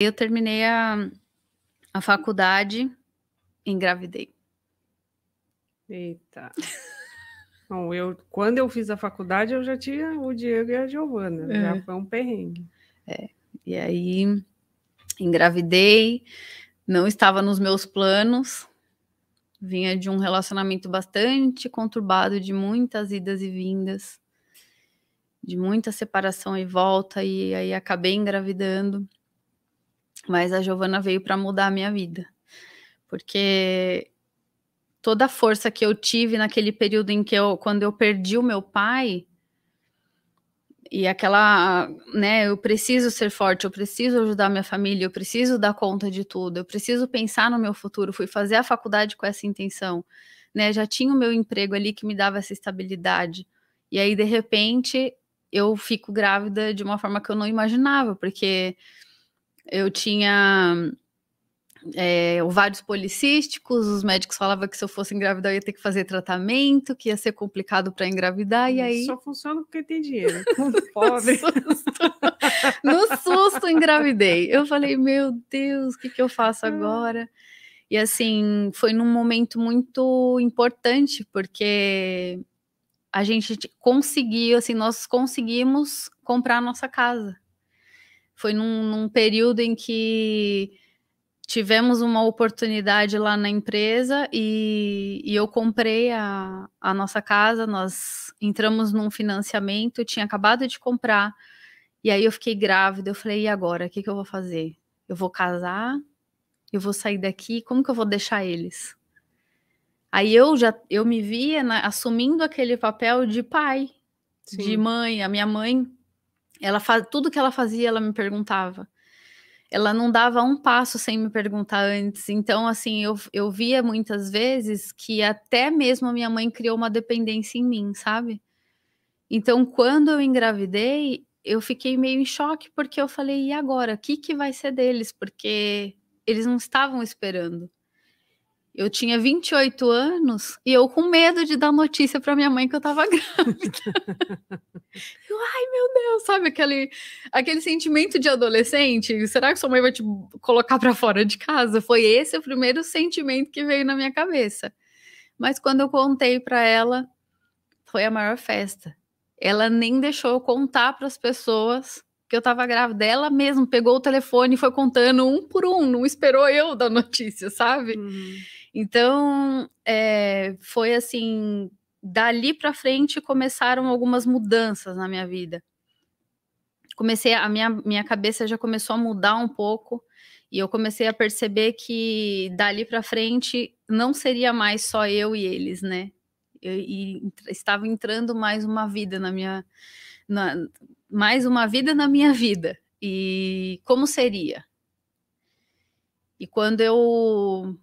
Eu terminei a, a faculdade, engravidei. Eita. Bom, eu, quando eu fiz a faculdade, eu já tinha o Diego e a Giovana. É. Já foi um perrengue. É. E aí, engravidei, não estava nos meus planos. Vinha de um relacionamento bastante conturbado, de muitas idas e vindas, de muita separação e volta, e aí acabei engravidando. Mas a Giovana veio para mudar a minha vida. Porque toda a força que eu tive naquele período em que eu, quando eu perdi o meu pai, e aquela, né, eu preciso ser forte, eu preciso ajudar minha família, eu preciso dar conta de tudo, eu preciso pensar no meu futuro, fui fazer a faculdade com essa intenção, né, já tinha o meu emprego ali que me dava essa estabilidade, e aí, de repente, eu fico grávida de uma forma que eu não imaginava, porque eu tinha é, ovários policísticos, os médicos falavam que se eu fosse engravidar eu ia ter que fazer tratamento, que ia ser complicado para engravidar, e hum, aí... Só funciona porque tem dinheiro, pobre. no, susto. no susto engravidei. Eu falei, meu Deus, o que, que eu faço ah. agora? E assim, foi num momento muito importante, porque a gente conseguiu, assim, nós conseguimos comprar a nossa casa foi num, num período em que tivemos uma oportunidade lá na empresa e, e, eu comprei a, a nossa casa, nós entramos num financiamento, tinha acabado de comprar, e aí eu fiquei grávida, eu falei, e agora, o que, que eu vou fazer? Eu vou casar, eu vou sair daqui, como que eu vou deixar eles? Aí eu já eu me via na, né, assumindo aquele papel de pai, Sim. de mãe, a minha mãe ela faz tudo que ela fazia, ela me perguntava. Ela não dava um passo sem me perguntar antes. Então, assim, eu, eu via muitas vezes que até mesmo a minha mãe criou uma dependência em mim, sabe? Então, quando eu engravidei, eu fiquei meio em choque porque eu falei: e agora? O que, que vai ser deles? Porque eles não estavam esperando. Eu tinha 28 anos e eu com medo de dar notícia para minha mãe que eu estava grávida. eu, ai, meu Deus, sabe aquele aquele sentimento de adolescente, será que sua mãe vai te colocar para fora de casa? Foi esse o primeiro sentimento que veio na minha cabeça. Mas quando eu contei para ela, foi a maior festa. Ela nem deixou eu contar para as pessoas que eu estava grávida. Ela mesma pegou o telefone e foi contando um por um, não esperou eu dar notícia, sabe? Uhum. Então, é, foi assim, dali para frente começaram algumas mudanças na minha vida. Comecei a minha minha cabeça já começou a mudar um pouco e eu comecei a perceber que dali para frente não seria mais só eu e eles, né? Eu, e estava entrando mais uma vida na minha na, mais uma vida na minha vida. E como seria? E quando eu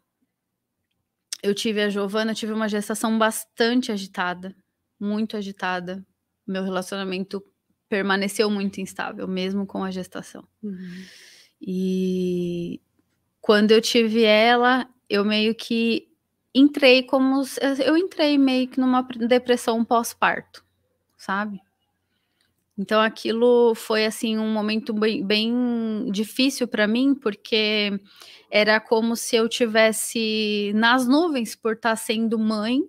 eu tive a Giovana, tive uma gestação bastante agitada, muito agitada. Meu relacionamento permaneceu muito instável, mesmo com a gestação. Uhum. E quando eu tive ela, eu meio que entrei como eu entrei meio que numa depressão pós-parto, sabe? Então aquilo foi assim um momento bem, bem difícil para mim, porque era como se eu tivesse nas nuvens por estar sendo mãe,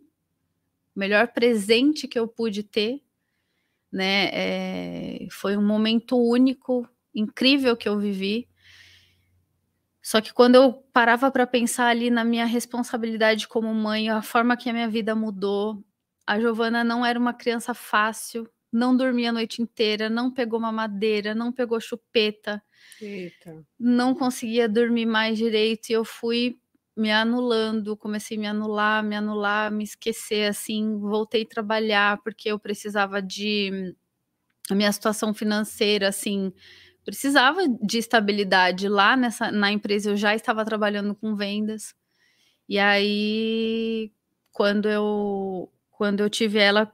melhor presente que eu pude ter, né? É, foi um momento único, incrível que eu vivi. Só que quando eu parava para pensar ali na minha responsabilidade como mãe, a forma que a minha vida mudou, a Giovana não era uma criança fácil, não dormia a noite inteira, não pegou mamadeira, não pegou chupeta, Eita. não conseguia dormir mais direito e eu fui me anulando, comecei a me anular, me anular, me esquecer, assim, voltei a trabalhar porque eu precisava de a minha situação financeira, assim, precisava de estabilidade lá nessa na empresa, eu já estava trabalhando com vendas. E aí quando eu quando eu tive ela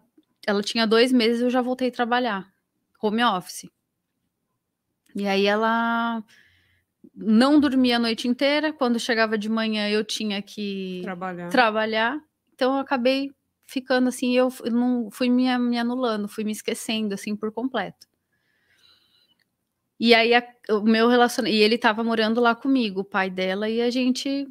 ela tinha dois meses eu já voltei a trabalhar, home office. E aí ela não dormia a noite inteira, quando chegava de manhã eu tinha que trabalhar. trabalhar. Então eu acabei ficando assim, eu não fui me, me anulando, fui me esquecendo assim por completo. E aí a, o meu relacionamento, e ele estava morando lá comigo, o pai dela, e a gente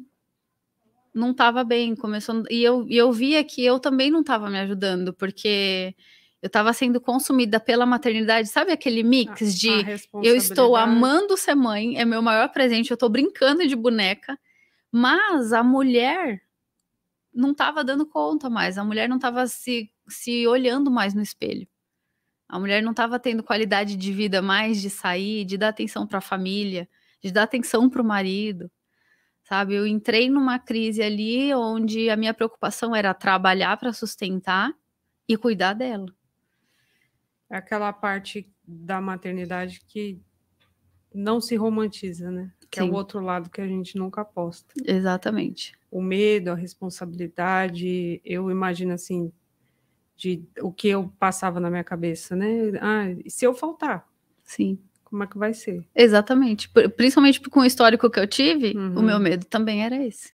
não estava bem, começou e eu, e eu via que eu também não estava me ajudando, porque eu estava sendo consumida pela maternidade, sabe aquele mix a, de a eu estou amando ser mãe, é meu maior presente, eu estou brincando de boneca, mas a mulher não estava dando conta mais, a mulher não estava se, se olhando mais no espelho. A mulher não estava tendo qualidade de vida mais de sair, de dar atenção para a família, de dar atenção para o marido sabe? Eu entrei numa crise ali onde a minha preocupação era trabalhar para sustentar e cuidar dela. É aquela parte da maternidade que não se romantiza, né? Que Sim. é o outro lado que a gente nunca aposta. Exatamente. O medo, a responsabilidade, eu imagino assim, de o que eu passava na minha cabeça, né? Ah, se eu faltar. Sim como é que vai ser. Exatamente. Principalmente com o histórico que eu tive, uhum. o meu medo também era esse.